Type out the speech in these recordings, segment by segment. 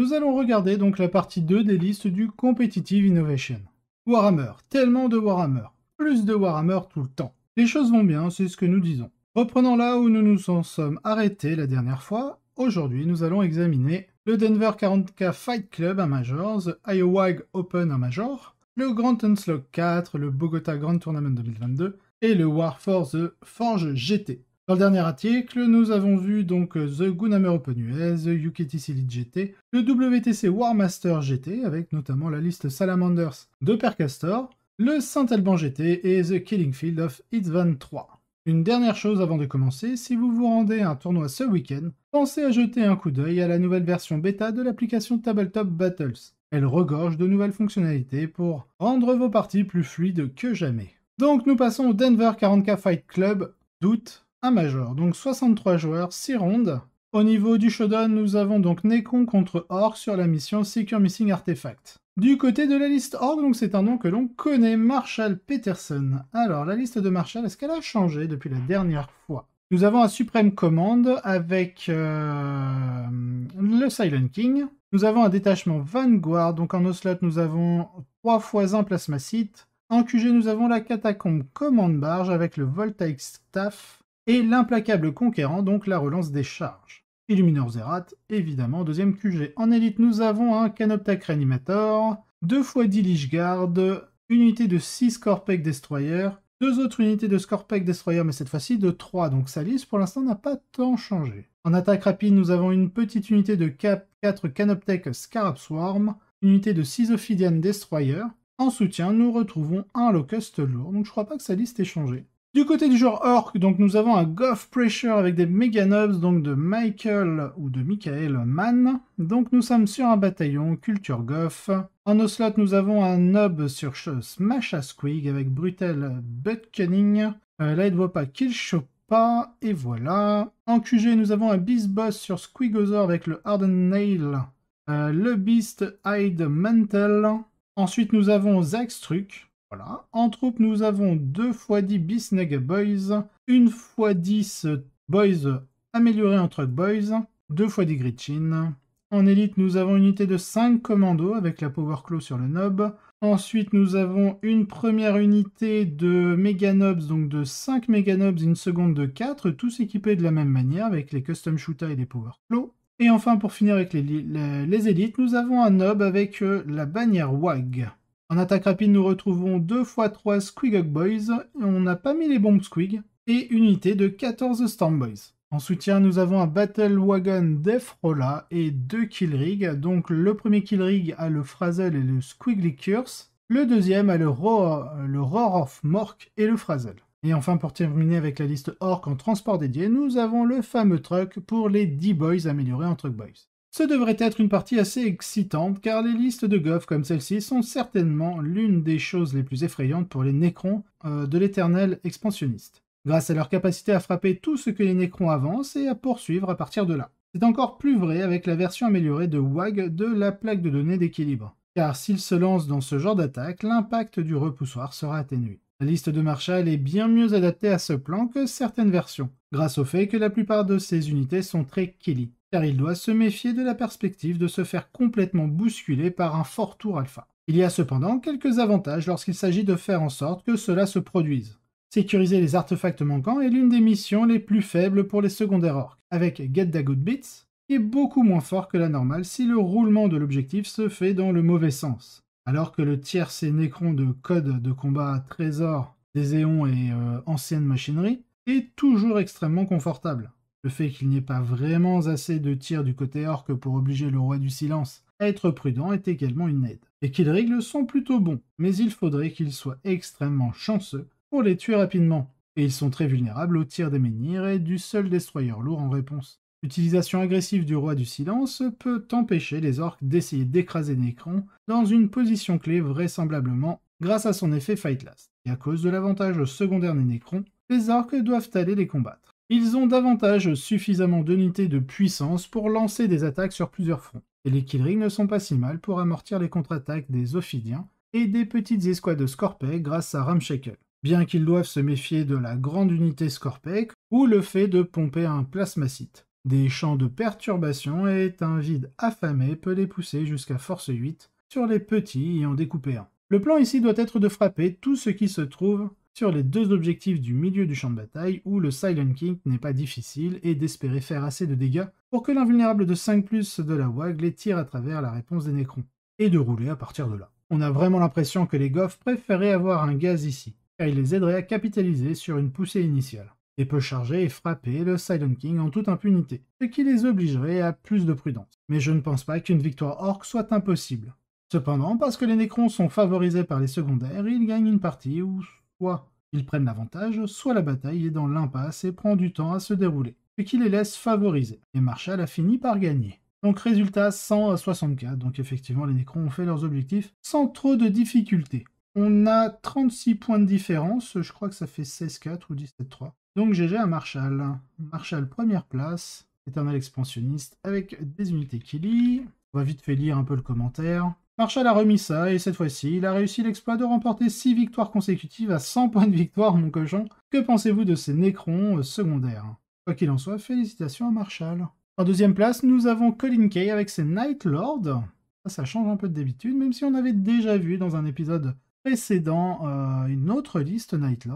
Nous allons regarder donc la partie 2 des listes du Competitive Innovation. Warhammer, tellement de Warhammer, plus de Warhammer tout le temps. Les choses vont bien, c'est ce que nous disons. Reprenons là où nous nous en sommes arrêtés la dernière fois, aujourd'hui nous allons examiner le Denver 40K Fight Club à Majors, Iowa Open à Major, le Grand Unslog 4, le Bogota Grand Tournament 2022 et le Warforce Forge GT. Dans le dernier article, nous avons vu donc euh, The Gunhammer Open US, The UKTC Elite GT, le WTC Warmaster GT, avec notamment la liste Salamanders de Percastor, le Saint-Alban GT et The Killing Field of Itvan 3. Une dernière chose avant de commencer, si vous vous rendez à un tournoi ce week-end, pensez à jeter un coup d'œil à la nouvelle version bêta de l'application Tabletop Battles. Elle regorge de nouvelles fonctionnalités pour rendre vos parties plus fluides que jamais. Donc nous passons au Denver 40K Fight Club d'août un major. Donc 63 joueurs, 6 rondes. Au niveau du showdown, nous avons donc Nekon contre Orc sur la mission Secure Missing Artifact. Du côté de la liste Orc, donc c'est un nom que l'on connaît, Marshall Peterson. Alors, la liste de Marshall, est-ce qu'elle a changé depuis la dernière fois Nous avons un Supreme Command avec euh, le Silent King. Nous avons un détachement Vanguard, donc en Ocelot, nous avons 3 fois 1 Plasmacite. En QG, nous avons la Catacombe Command Barge avec le Voltaic Staff. Et l'implacable conquérant donc la relance des charges. Illuminor Zerat, évidemment, deuxième QG. En élite, nous avons un Canoptek Reanimator, 2 x 10 Lich Guard, une unité de 6 Scorpec Destroyer, deux autres unités de Scorpec Destroyer, mais cette fois-ci de 3, donc sa liste pour l'instant n'a pas tant changé. En attaque rapide, nous avons une petite unité de 4 Canoptek Scarab Swarm, une unité de 6 Ophidian Destroyer. En soutien, nous retrouvons un Locust Lourd, donc je crois pas que sa liste ait changé. Du côté du genre orc, donc nous avons un Goff Pressure avec des Mega nobs donc de Michael ou de Michael Mann. Donc nous sommes sur un bataillon Culture Goff. En Ocelot, nous avons un nob sur Smash Squig avec Brutal Butt Cunning. Euh, là, il ne voit pas qu'il chope pas, et voilà. En QG, nous avons un Beast Boss sur Squigosaur avec le Harden Nail, euh, le Beast Hide Mantle. Ensuite, nous avons truc voilà. En troupe, nous avons 2 x 10 bisnega Boys, 1 x 10 Boys améliorés en Truck Boys, 2 x 10 Gritchin. En élite, nous avons une unité de 5 commandos avec la Power Claw sur le Nob. Ensuite, nous avons une première unité de Nobs donc de 5 Nobs, une seconde de 4, tous équipés de la même manière avec les Custom shooter et les Power Claw. Et enfin, pour finir avec les, les élites, nous avons un Nob avec euh, la bannière WAG. En attaque rapide, nous retrouvons 2 x 3 Squigog Boys, on n'a pas mis les bombes Squig, et unité de 14 Storm Boys. En soutien, nous avons un Battle Wagon d'Efrola et deux Killrig. Donc le premier Rig a le Frazzle et le Squiggly Curse. Le deuxième a le Roar, of Mork et le Frazzle. Et enfin, pour terminer avec la liste Orc en transport dédié, nous avons le fameux truck pour les 10 boys améliorés en Truck Boys. Ce devrait être une partie assez excitante car les listes de Goff comme celle-ci sont certainement l'une des choses les plus effrayantes pour les Nécrons euh, de l'éternel expansionniste, grâce à leur capacité à frapper tout ce que les Nécrons avancent et à poursuivre à partir de là. C'est encore plus vrai avec la version améliorée de WAG de la plaque de données d'équilibre, car s'ils se lancent dans ce genre d'attaque, l'impact du repoussoir sera atténué. La liste de Marshall est bien mieux adaptée à ce plan que certaines versions, grâce au fait que la plupart de ses unités sont très Kelly car il doit se méfier de la perspective de se faire complètement bousculer par un fort tour alpha. Il y a cependant quelques avantages lorsqu'il s'agit de faire en sorte que cela se produise. Sécuriser les artefacts manquants est l'une des missions les plus faibles pour les secondaires orques, avec Get the Good Bits, qui est beaucoup moins fort que la normale si le roulement de l'objectif se fait dans le mauvais sens. Alors que le tiercé nécron de code de combat trésor des éons et euh, ancienne machinerie est toujours extrêmement confortable le fait qu'il n'y ait pas vraiment assez de tirs du côté orc pour obliger le roi du silence à être prudent est également une aide. Et qu'ils règles sont plutôt bons, mais il faudrait qu'ils soient extrêmement chanceux pour les tuer rapidement. Et ils sont très vulnérables aux tirs des menhirs et du seul destroyer lourd en réponse. L'utilisation agressive du roi du silence peut empêcher les orques d'essayer d'écraser Nécron dans une position clé vraisemblablement grâce à son effet Fight Last. Et à cause de l'avantage secondaire des Nécrons, les orques doivent aller les combattre. Ils ont davantage suffisamment d'unités de puissance pour lancer des attaques sur plusieurs fronts, et les killrings ne sont pas si mal pour amortir les contre-attaques des Ophidiens et des petites escouades de Scorpec grâce à Ramshackle, bien qu'ils doivent se méfier de la grande unité Scorpec ou le fait de pomper un plasmacite. Des champs de perturbation et un vide affamé peut les pousser jusqu'à force 8 sur les petits et en découpé un. Le plan ici doit être de frapper tout ce qui se trouve sur les deux objectifs du milieu du champ de bataille où le Silent King n'est pas difficile et d'espérer faire assez de dégâts pour que l'invulnérable de 5 de la WAG les tire à travers la réponse des Necrons, et de rouler à partir de là. On a vraiment l'impression que les Goffs préféraient avoir un gaz ici, car il les aiderait à capitaliser sur une poussée initiale, et peut charger et frapper le Silent King en toute impunité, ce qui les obligerait à plus de prudence. Mais je ne pense pas qu'une victoire orc soit impossible. Cependant, parce que les Nécrons sont favorisés par les secondaires, ils gagnent une partie ou Soit ils prennent l'avantage, soit la bataille est dans l'impasse et prend du temps à se dérouler, ce qui les laisse favoriser. Et Marshall a fini par gagner. Donc résultat 100 à 64, donc effectivement les nécrons ont fait leurs objectifs sans trop de difficultés. On a 36 points de différence, je crois que ça fait 16-4 ou 17-3. Donc GG à Marshall. Marshall première place, éternel expansionniste avec des unités qui On va vite fait lire un peu le commentaire. Marshall a remis ça, et cette fois-ci, il a réussi l'exploit de remporter 6 victoires consécutives à 100 points de victoire, mon cochon. Que pensez-vous de ces nécrons euh, secondaires Quoi qu'il en soit, félicitations à Marshall. En deuxième place, nous avons Colin Kay avec ses Night Lords. Ça, change un peu d'habitude, même si on avait déjà vu dans un épisode précédent euh, une autre liste Night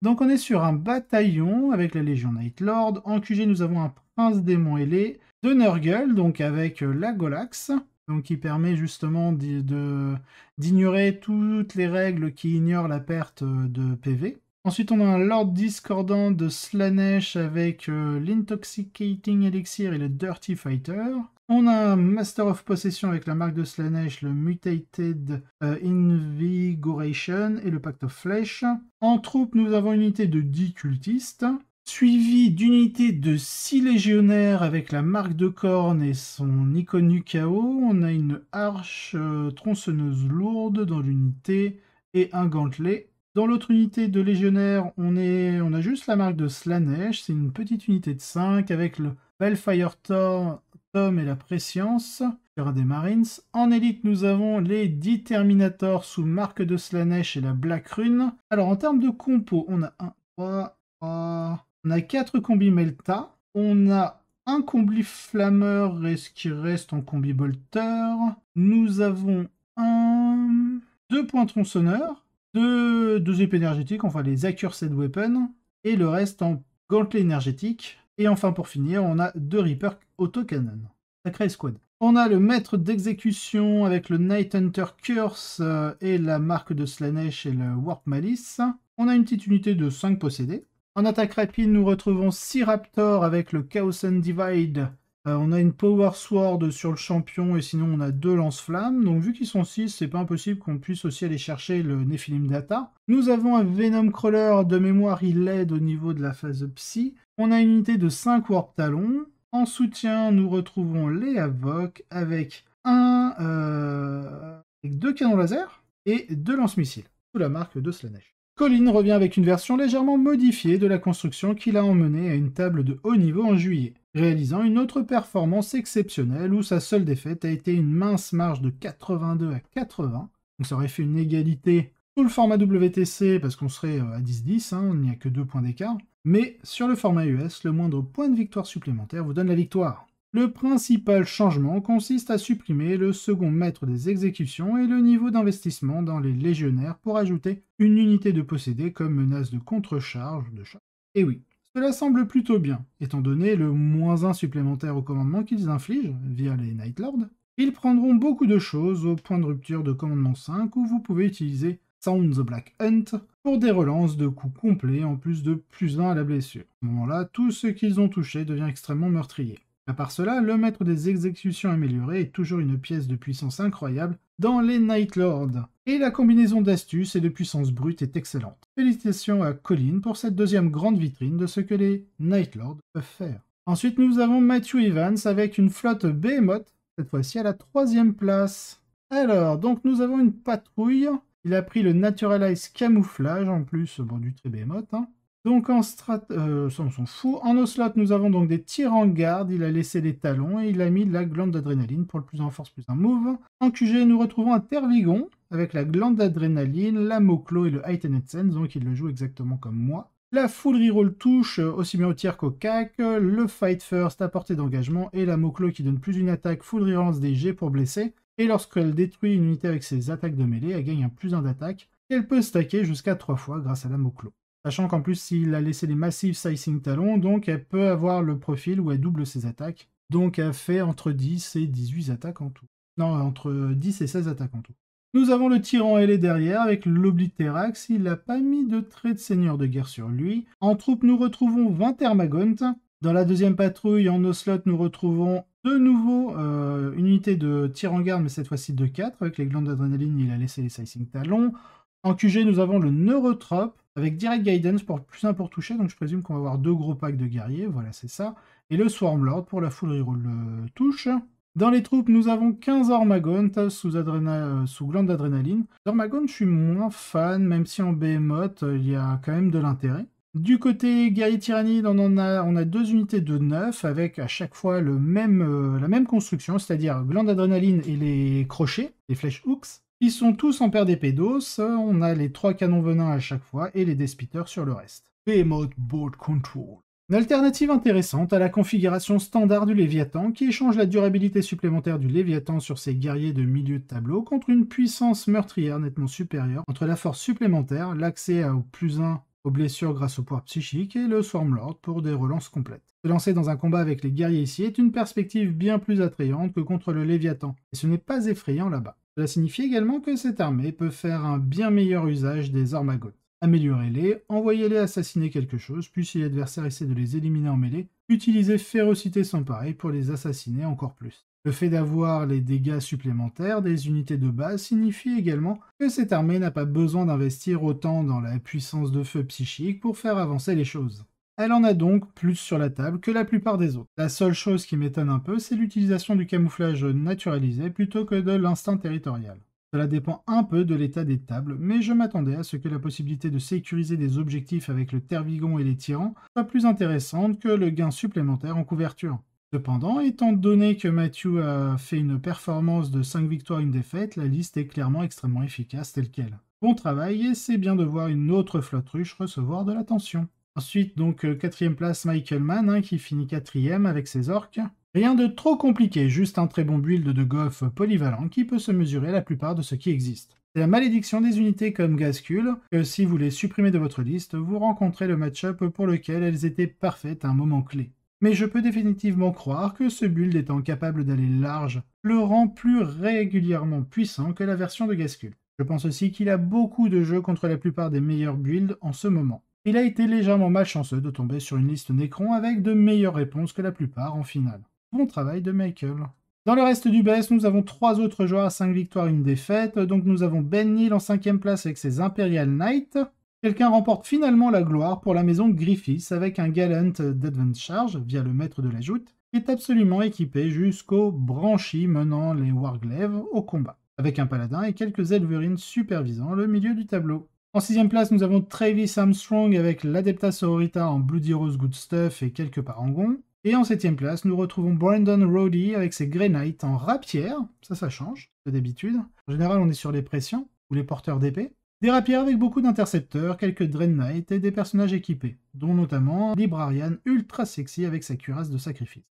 Donc on est sur un bataillon avec la Légion Night Lord. En QG, nous avons un prince démon ailé, de Nurgle, donc avec euh, la Golax, donc qui permet justement d'ignorer toutes les règles qui ignorent la perte euh, de PV. Ensuite, on a un Lord Discordant de Slanesh avec euh, l'Intoxicating Elixir et le Dirty Fighter. On a un Master of Possession avec la marque de Slanesh, le Mutated euh, Invigoration et le Pact of Flesh. En troupe, nous avons une unité de 10 cultistes suivi d'unités de 6 légionnaires avec la marque de corne et son icône du chaos. On a une arche euh, tronçonneuse lourde dans l'unité et un gantelet. Dans l'autre unité de légionnaires, on, est, on a juste la marque de Slanesh. C'est une petite unité de 5 avec le Bellfire Tor, Tom et la Prescience. Il des Marines. En élite, nous avons les 10 Terminators sous marque de Slanesh et la Black Rune. Alors en termes de compo, on a 1, 3, 3, on a 4 combis Melta. On a un combi flammeur et ce qui reste en combi bolter. Nous avons un... deux points tronçonneurs, deux... deux épées énergétiques, enfin les accursed weapons, et le reste en gantelet énergétique. Et enfin pour finir, on a deux Reaper autocannon. Sacré squad. On a le maître d'exécution avec le Night Hunter Curse euh, et la marque de Slanesh et le Warp Malice. On a une petite unité de 5 possédés. En attaque rapide, nous retrouvons 6 Raptors avec le Chaos and Divide. Euh, on a une Power Sword sur le champion et sinon on a deux lance-flammes. Donc vu qu'ils sont 6, c'est pas impossible qu'on puisse aussi aller chercher le Nephilim Data. Nous avons un Venom Crawler, de mémoire il au niveau de la phase Psy. On a une unité de 5 Warp Talons. En soutien, nous retrouvons les Avoc avec un... Euh, avec deux canons laser et deux lance-missiles, sous la marque de Slanesh. Colin revient avec une version légèrement modifiée de la construction qui l'a emmenée à une table de haut niveau en juillet, réalisant une autre performance exceptionnelle où sa seule défaite a été une mince marge de 82 à 80. Donc ça aurait fait une égalité sous le format WTC parce qu'on serait euh, à 10-10, hein, il n'y a que deux points d'écart. Mais sur le format US, le moindre point de victoire supplémentaire vous donne la victoire. Le principal changement consiste à supprimer le second maître des exécutions et le niveau d'investissement dans les légionnaires pour ajouter une unité de possédé comme menace de contrecharge de chat. Et eh oui, cela semble plutôt bien, étant donné le moins un supplémentaire au commandement qu'ils infligent via les Nightlords, Ils prendront beaucoup de choses au point de rupture de commandement 5 où vous pouvez utiliser Sound the Black Hunt pour des relances de coups complets en plus de plus 1 à la blessure. À ce moment-là, tout ce qu'ils ont touché devient extrêmement meurtrier. À part cela, le maître des exécutions améliorées est toujours une pièce de puissance incroyable dans les Night Lords. Et la combinaison d'astuces et de puissance brute est excellente. Félicitations à Colin pour cette deuxième grande vitrine de ce que les Night Lords peuvent faire. Ensuite, nous avons Matthew Evans avec une flotte Behemoth, cette fois-ci à la troisième place. Alors, donc nous avons une patrouille. Il a pris le Naturalize Camouflage en plus, bon, du très Behemoth. Hein. Donc en strat, euh, ça on s'en fout. En oslot, nous avons donc des tirs en garde. Il a laissé les talons et il a mis la glande d'adrénaline pour le plus en force plus un move. En QG, nous retrouvons un Tervigon avec la glande d'adrénaline, la Moklo et le Heightened Sense. Donc il le joue exactement comme moi. La full reroll touche euh, aussi bien au tir qu'au cac, le fight first à portée d'engagement et la Moklo qui donne plus une attaque full reroll des G pour blesser. Et lorsqu'elle détruit une unité avec ses attaques de mêlée, elle gagne un plus 1 d'attaque. Elle peut stacker jusqu'à 3 fois grâce à la Moklo. Sachant qu'en plus, il a laissé les massifs sizing talons, donc elle peut avoir le profil où elle double ses attaques. Donc elle fait entre 10 et 18 attaques en tout. Non, entre 10 et 16 attaques en tout. Nous avons le tyran ailé derrière avec l'obliterax, il n'a pas mis de trait de seigneur de guerre sur lui. En troupe, nous retrouvons 20 Hermagontes. Dans la deuxième patrouille, en Ocelot, nous retrouvons de nouveau euh, une unité de en garde, mais cette fois-ci de 4. Avec les glandes d'adrénaline, il a laissé les sizing talons. En QG, nous avons le neurotrope, avec Direct Guidance pour plus un pour toucher, donc je présume qu'on va avoir deux gros packs de guerriers, voilà c'est ça. Et le Swarmlord pour la full reroll euh, touche. Dans les troupes, nous avons 15 Ormagont sous, adréna... Euh, glande d'adrénaline. Ormagont, je suis moins fan, même si en Behemoth, euh, il y a quand même de l'intérêt. Du côté guerrier tyrannide, on, a, on a deux unités de 9 avec à chaque fois le même, la même construction, c'est-à-dire glande d'adrénaline et les crochets, les flèches hooks. Ils sont tous en paire d'épées d'os, on a les trois canons venins à chaque fois et les despiteurs sur le reste. P-MODE Boat Control. Une alternative intéressante à la configuration standard du Léviathan qui échange la durabilité supplémentaire du Léviathan sur ses guerriers de milieu de tableau contre une puissance meurtrière nettement supérieure entre la force supplémentaire, l'accès au plus 1 aux blessures grâce au pouvoir psychique et le Swarmlord pour des relances complètes. Se lancer dans un combat avec les guerriers ici est une perspective bien plus attrayante que contre le Léviathan, et ce n'est pas effrayant là-bas. Cela signifie également que cette armée peut faire un bien meilleur usage des Armagotes. Améliorez-les, envoyez-les assassiner quelque chose, puis si l'adversaire essaie de les éliminer en mêlée, utilisez férocité sans pareil pour les assassiner encore plus. Le fait d'avoir les dégâts supplémentaires des unités de base signifie également que cette armée n'a pas besoin d'investir autant dans la puissance de feu psychique pour faire avancer les choses. Elle en a donc plus sur la table que la plupart des autres. La seule chose qui m'étonne un peu, c'est l'utilisation du camouflage naturalisé plutôt que de l'instinct territorial. Cela dépend un peu de l'état des tables, mais je m'attendais à ce que la possibilité de sécuriser des objectifs avec le Tervigon et les tyrans soit plus intéressante que le gain supplémentaire en couverture. Cependant, étant donné que Matthew a fait une performance de 5 victoires et une défaite, la liste est clairement extrêmement efficace telle qu'elle. Bon travail et c'est bien de voir une autre flotte ruche recevoir de l'attention. Ensuite, donc, euh, quatrième place, Michael Mann, hein, qui finit quatrième avec ses orques. Rien de trop compliqué, juste un très bon build de Goff polyvalent qui peut se mesurer à la plupart de ce qui existe. C'est la malédiction des unités comme Gascule, que si vous les supprimez de votre liste, vous rencontrez le match-up pour lequel elles étaient parfaites à un moment clé. Mais je peux définitivement croire que ce build étant capable d'aller large, le rend plus régulièrement puissant que la version de Gascule. Je pense aussi qu'il a beaucoup de jeux contre la plupart des meilleurs builds en ce moment. Il a été légèrement malchanceux de tomber sur une liste Necron avec de meilleures réponses que la plupart en finale. Bon travail de Michael. Dans le reste du BS, nous avons trois autres joueurs à 5 victoires et une défaite. Donc nous avons Ben Neal en 5ème place avec ses Imperial Knights. Quelqu'un remporte finalement la gloire pour la maison Griffiths avec un Gallant d'Advent Charge via le maître de la joute, qui est absolument équipé jusqu'aux branchies menant les Warglaives au combat, avec un paladin et quelques Elverines supervisant le milieu du tableau. En sixième place, nous avons Travis Armstrong avec l'Adepta Sororita en Bloody Rose Good Stuff et quelques parangons. Et en septième place, nous retrouvons Brandon Rowdy avec ses Grey Knights en rapières. Ça, ça change de d'habitude. En général, on est sur les pressions ou les porteurs d'épées. Des rapières avec beaucoup d'intercepteurs, quelques Drain Knights et des personnages équipés, dont notamment Librarian ultra sexy avec sa cuirasse de sacrifice.